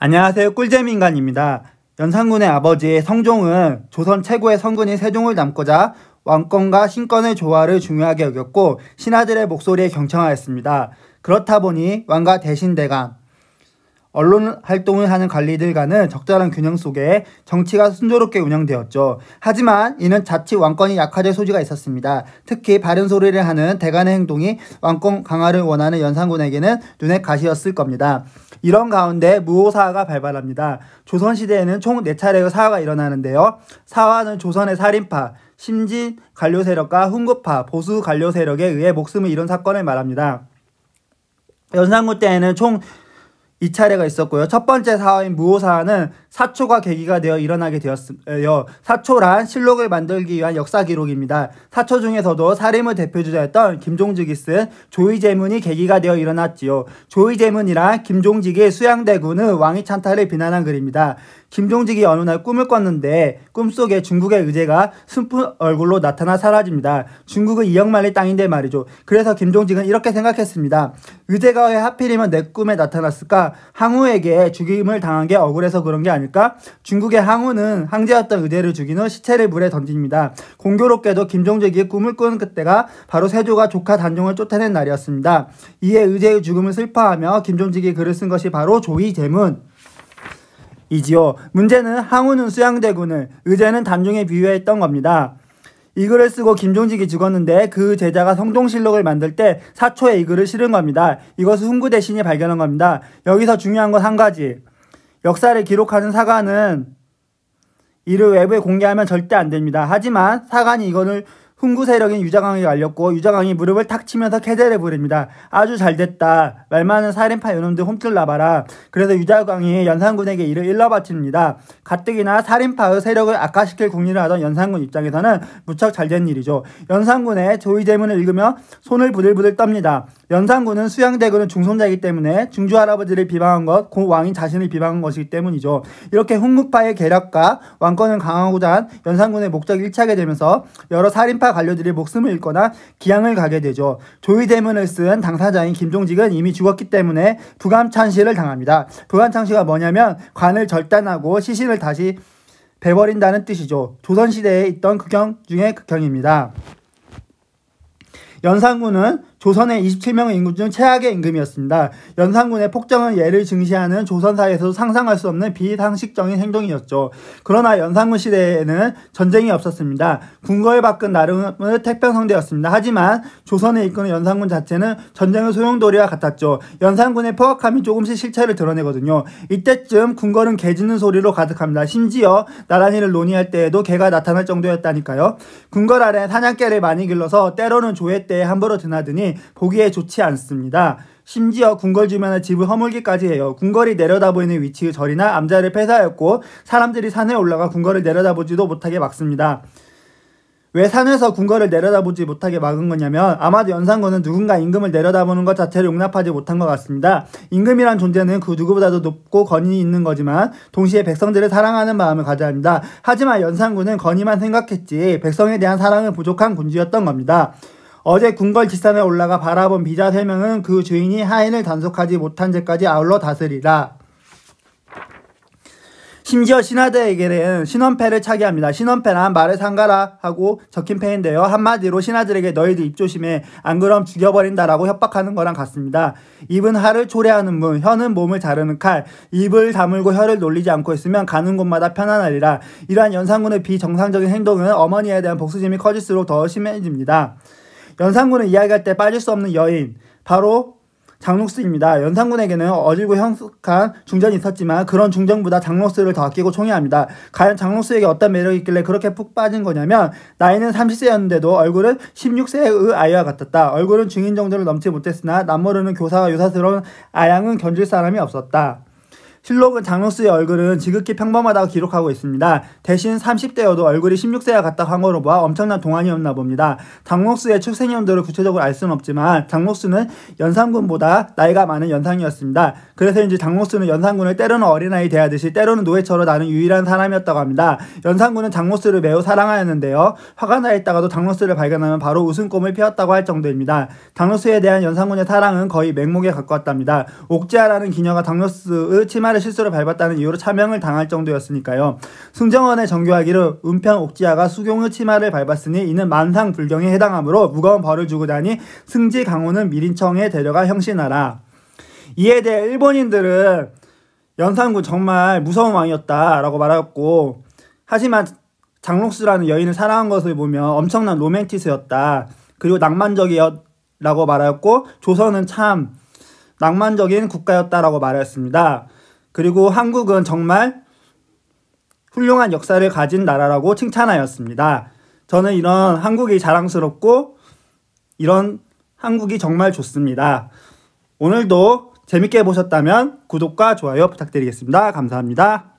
안녕하세요. 꿀잼인간입니다. 연산군의 아버지 성종은 조선 최고의 성군인 세종을 남고자 왕권과 신권의 조화를 중요하게 여겼고 신하들의 목소리에 경청하였습니다. 그렇다 보니 왕과 대신대감, 언론 활동을 하는 관리들과는 적절한 균형 속에 정치가 순조롭게 운영되었죠. 하지만 이는 자칫 왕권이 약화될 소지가 있었습니다. 특히 바른 소리를 하는 대간의 행동이 왕권 강화를 원하는 연산군에게는 눈에 가시였을 겁니다. 이런 가운데 무오사화가 발발합니다. 조선시대에는 총 4차례의 사화가 일어나는데요. 사화는 조선의 살인파, 심진 관료 세력과 훈구파, 보수 관료 세력에 의해 목숨을 잃은 사건을 말합니다. 연산군 때에는 총이 차례가 있었고요. 첫 번째 사화인 무오사는 사초가 계기가 되어 일어나게 되었으며 사초란 실록을 만들기 위한 역사 기록입니다. 사초 중에서도 사림을 대표주자였던 김종직이 쓴 조의제문이 계기가 되어 일어났지요. 조의제문이란 김종직의 수양대군의 왕위 찬탈을 비난한 글입니다. 김종직이 어느 날 꿈을 꿨는데 꿈속에 중국의 의제가 슬픈 얼굴로 나타나 사라집니다. 중국은 2억 마리 땅인데 말이죠. 그래서 김종직은 이렇게 생각했습니다. 의제가 왜 하필이면 내 꿈에 나타났을까? 항우에게 죽임을 당한 게 억울해서 그런 게 아닐까? 중국의 항우는 황제였던 의대를 죽인 후 시체를 물에 던집니다. 공교롭게도 김종재기의 꿈을 꾸는 그때가 바로 세조가 조카 단종을 쫓아낸 날이었습니다. 이에 의제의 죽음을 슬퍼하며 김종직이 글을 쓴 것이 바로 조이제문. 이지요. 문제는 항우는 수양대군을, 의제는 단종에 비유했던 겁니다. 이 글을 쓰고 김종직이 죽었는데 그 제자가 성동실록을 만들 때 사초에 이 글을 실은 겁니다. 이것은 훈구대 신이 발견한 겁니다. 여기서 중요한 건 한 가지. 역사를 기록하는 사관은 이를 외부에 공개하면 절대 안 됩니다. 하지만 사관이 이거를 훈구 세력인 유자강에게 알렸고 유자강이 무릎을 탁 치면서 캐제를 부립니다. 아주 잘됐다. 말 많은 살인파 요놈들 홈틀나봐라. 그래서 유자강이 연산군에게 이를 일러바칩니다. 가뜩이나 살인파의 세력을 악화시킬 궁리를 하던 연산군 입장에서는 무척 잘된 일이죠. 연산군의 조의제문을 읽으며 손을 부들부들 떱니다. 연산군은 수양대군의 중손자이기 때문에 중주 할아버지를 비방한 것, 곧 왕인 자신을 비방한 것이기 때문이죠. 이렇게 훈구파의 계략과 왕권을 강화하고자 한 연산군의 목적이 일치하게 되면서 여러 살인파 관료들의 목숨을 잃거나 기양을 가게 되죠. 조의대문을 쓴 당사자인 김종직은 이미 죽었기 때문에 부감찬시를 당합니다. 부감찬시가 뭐냐면 관을 절단하고 시신을 다시 베버린다는 뜻이죠. 조선시대에 있던 극형 중의 극형입니다. 연산군은 조선의 27명의 임금 중 최악의 임금이었습니다. 연산군의 폭정은 예를 증시하는 조선사에서 도 상상할 수 없는 비상식적인 행동이었죠. 그러나 연산군 시대에는 전쟁이 없었습니다. 궁궐 밖은 나름의 태평성대였습니다. 하지만 조선에 이끄는 연산군 자체는 전쟁의 소용돌이와 같았죠. 연산군의 포악함이 조금씩 실체를 드러내거든요. 이때쯤 궁궐은 개 짖는 소리로 가득합니다. 심지어 나란히를 논의할 때에도 개가 나타날 정도였다니까요. 궁궐 아래 사냥개를 많이 길러서 때로는 조회 때에 함부로 드나드니 보기에 좋지 않습니다. 심지어 궁궐 주변의 집을 허물기까지 해요. 궁궐이 내려다보이는 위치의 절이나 암자를 폐사했고 사람들이 산에 올라가 궁궐을 내려다보지도 못하게 막습니다. 왜 산에서 궁궐을 내려다보지 못하게 막은 거냐면 아마도 연산군은 누군가 임금을 내려다보는 것 자체를 용납하지 못한 것 같습니다. 임금이란 존재는 그 누구보다도 높고 권위 있는 거지만 동시에 백성들을 사랑하는 마음을 가져야 합니다. 하지만 연산군은 권위만 생각했지 백성에 대한 사랑은 부족한 군주였던 겁니다. 어제 궁궐지산에 올라가 바라본 비자 세 명은 그 주인이 하인을 단속하지 못한 죄까지 아울러 다스리라. 심지어 신하들에게는 신원패를 차게 합니다. 신원패란 말을 상가라 하고 적힌 패인데요. 한마디로 신하들에게 너희들 입조심해 안 그럼 죽여버린다라고 협박하는 거랑 같습니다. 입은 하를 초래하는 문, 혀는 몸을 자르는 칼, 입을 다물고 혀를 놀리지 않고 있으면 가는 곳마다 편안하리라. 이러한 연산군의 비정상적인 행동은 어머니에 대한 복수심이 커질수록 더 심해집니다. 연산군은 이야기할 때 빠질 수 없는 여인 바로 장록스입니다. 연산군에게는 어질고 형숙한 중전이 있었지만 그런 중전보다 장록스를 더 아끼고 총애합니다. 과연 장록스에게 어떤 매력이 있길래 그렇게 푹 빠진 거냐면 나이는 30세였는데도 얼굴은 16세의 아이와 같았다. 얼굴은 중인 정도를 넘지 못했으나 남모르는 교사와 유사스러운 아양은 견딜 사람이 없었다. 실록은 장로스의 얼굴은 지극히 평범하다고 기록하고 있습니다. 대신 30대여도 얼굴이 16세와 같다 한거로 봐 엄청난 동안이었나 봅니다. 장로스의 출생연도를 구체적으로 알 수는 없지만 장로스는 연산군보다 나이가 많은 연상이었습니다. 그래서인지 장로스는 연산군을 때로는 어린아이 대하듯이 때로는 노예처럼 나는 유일한 사람이었다고 합니다. 연산군은 장로스를 매우 사랑하였는데요. 화가 나 있다가도 장로스를 발견하면 바로 웃음꿈을 피웠다고 할 정도입니다. 장로스에 대한 연산군의 사랑은 거의 맹목에 가까웠답니다. 옥지아라는 기녀가 장로스의 치마 하나를 실수로 밟았다는 이유로 차명을 당할 정도였으니까요. 승정원의 정교하기로 은평 옥지아가 수경의 치마를 밟았으니 이는 만상불경에 해당하므로 무거운 벌을 주고 나니 승지 강호는 미린청에 데려가 형신하라. 이에 대해 일본인들은 연산군 정말 무서운 왕이었다라고 말하였고 하지만 장록수라는 여인을 사랑한 것을 보면 엄청난 로맨티스였다. 그리고 낭만적이었라고 말하였고 조선은 참 낭만적인 국가였다라고 말하였습니다. 그리고 한국은 정말 훌륭한 역사를 가진 나라라고 칭찬하였습니다. 저는 이런 한국이 자랑스럽고 이런 한국이 정말 좋습니다. 오늘도 재밌게 보셨다면 구독과 좋아요 부탁드리겠습니다. 감사합니다.